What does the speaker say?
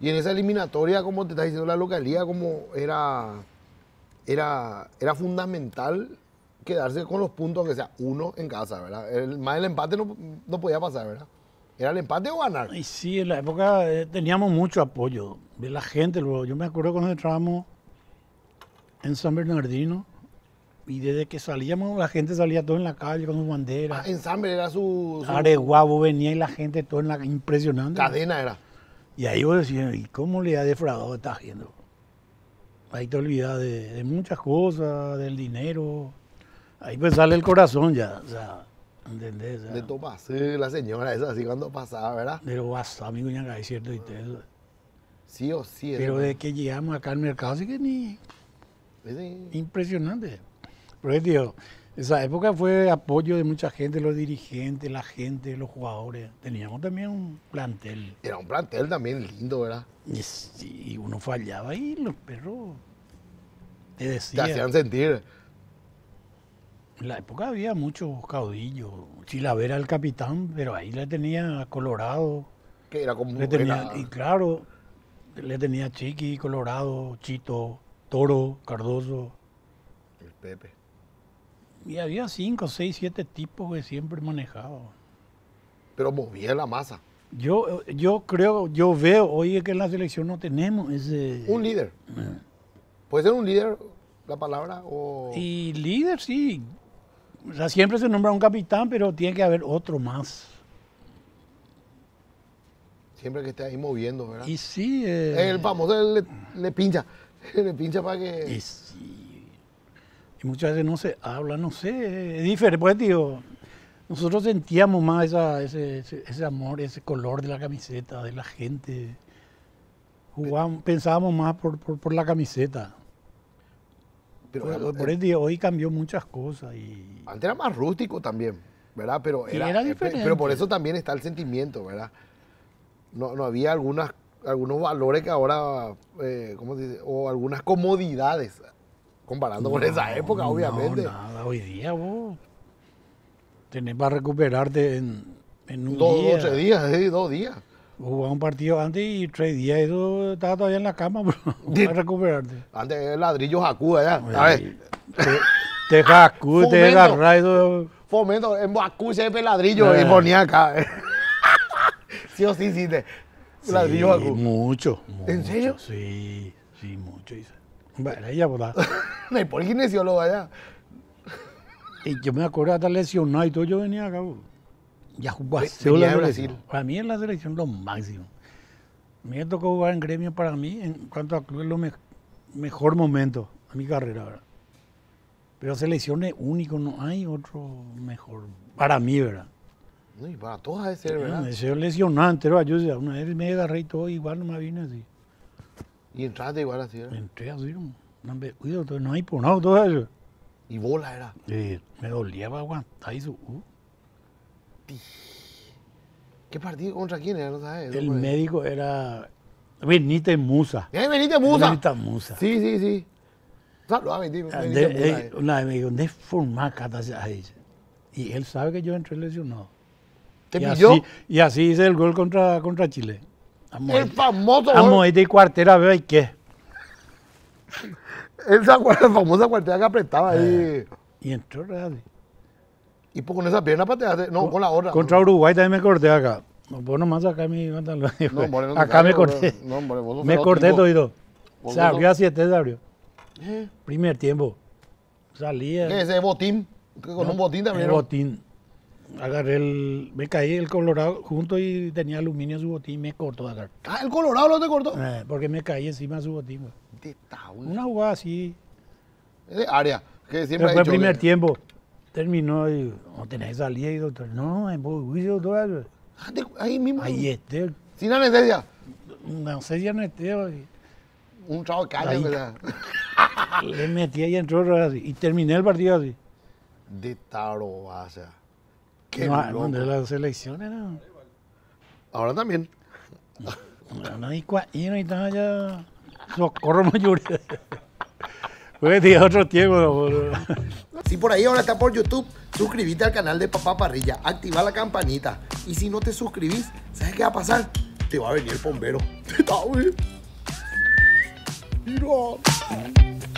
Y en esa eliminatoria, como te está diciendo la localidad, como era, era, era fundamental quedarse con los puntos, que sea uno en casa, ¿verdad? El, más el empate no, podía pasar, ¿verdad? ¿Era el empate o ganar? Y sí, en la época eh, teníamos mucho apoyo de la gente. Yo me acuerdo cuando entrábamos en San Bernardino y desde que salíamos, la gente salía todo en la calle con sus banderas. Ah, en San Bernardino era su, su... Areguabo venía y la gente todo en la... Impresionante. Cadena era. Y ahí vos decís, ¿y cómo le ha defraudado esta gente? Ahí te olvidas de, muchas cosas, del dinero. Ahí pues sale el corazón ya, o sea, ¿entendés? De tu de la señora esa, así cuando pasaba, ¿verdad? Pero vas, amigo, ya es cierto, y Sí o sí. Pero de que llegamos acá al mercado, así que ni... Impresionante. Pero es, esa época fue apoyo de mucha gente, los dirigentes, la gente, los jugadores. Teníamos también un plantel. Era un plantel también lindo, ¿verdad? Y, sí, uno fallaba y los perros te decían. Te hacían sentir. En la época había muchos caudillos. Chilavera el capitán, pero ahí le tenía Colorado. Que era como le tenía, Y claro, le tenía Chiqui, Colorado, Chito, Toro, Cardoso. El Pepe. Y había cinco, seis, siete tipos que siempre manejaba. Pero movía la masa. Yo, yo creo, yo veo, oye, que en la selección no tenemos Un líder. ¿Puede ser un líder la palabra? Y líder, sí. siempre se nombra un capitán, pero tiene que haber otro más. Siempre que esté ahí moviendo, ¿verdad? Y sí. Eh. El famoso le, le pincha. le pincha para que... Y sí. Y muchas veces no se habla, no sé, es diferente. Pues digo, nosotros sentíamos más ese, amor, ese color de la camiseta, de la gente. Jugábamos, pensábamos más por, la camiseta. Pero, por, eso hoy cambió muchas cosas. Y... Antes era más rústico también, ¿verdad? Pero era, eh, Pero por eso también está el sentimiento, ¿verdad? No, había algunas, algunos valores que ahora, eh, ¿cómo se dice? O algunas comodidades comparando con esa época, obviamente. No, nada, hoy día vos tenés para recuperarte en, en un dos, día. 12 días, sí, dos días. Jugaba un partido antes y tres días eso estaba todavía en la cama para recuperarte. Antes ladrillos acuda ya, ¿sabes? Te, te jacu, te agarra eso. Fomento, en bacu se ve ladrillo y eh. ponía acá. sí o sí, sí, sí, ladrillo jacu. Mucho, mucho. ¿En serio? Sí, sí, mucho. Isa. Bueno, ella pues, por No hay por kinesiólogo allá. Y yo me acuerdo hasta lesionado y todo, yo venía acá. Pues. Ya Ya jugaba debo Brasil. Para mí es la selección lo máximo. Me tocó jugar en gremio para mí, en cuanto a club, es lo mejor momento de mi carrera. ¿verdad? Pero selección es único, no hay otro mejor. Para mí, ¿verdad? No, y para todos es ser, ¿verdad? Es lesionante, ¿verdad? Yo una vez me agarré y todo, igual no me vine así. Y entraste igual así, ¿verdad? Entré así, no me cuido, no hay por nada todo eso. Y bola era. Sí, me dolía para aguantar eso. Uh. ¿Qué partido contra quién era? No sabes. El médico era Benítez Musa. ¿Eh, Benítez Musa? Benítez Musa. Sí, sí, sí. Saludame, a ah, Benítez Musa. Eh, eh. Una vez me dijo, ¿dónde formar Y él sabe que yo entré lesionado. ¿Te pilló? y así hice el gol contra, contra Chile el famoso. A este ¿eh? de Cuartera, veo, ¿y qué? Esa famosa cuartera que apretaba ahí. Eh, y entró Real. Y pues con esa pierna pateaste, no, con, la otra. Contra Uruguay también me corté acá. No, vos nomás acá me No, no acá me corté. No, hombre. vos me corté todo y todo. Se abrió a siete, se abrió. ¿Eh? Primer tiempo. Salía. ¿Qué es ese botín? Con un botín también. El botín agarré el, me caí el colorado junto y tenía aluminio en su botín y me cortó. Agarré. Ah, el colorado lo te cortó. Eh, porque me caí encima de su botín. De Detalle. Una jugada así. Es de área. Que siempre fue el primer tiempo. Terminó y no tenés salida y doctor. No, en juicio, doctor. Ah, ahí mismo. Ahí esté. Sin anestesia. No sé si no Y Un chavo de calle, Ahí. le metí ahí entró así. Y terminé el partido así. De taro, o sea. Qué no, de las elecciones, Ahora también. No, no hay y no están allá. Socorro Pues de otro tiempo. Si por ahí ahora está por YouTube, suscríbete al canal de Papá Parrilla, activa la campanita. Y si no te suscribís, ¿sabes qué va a pasar? Te va a venir el bombero. Te Mira.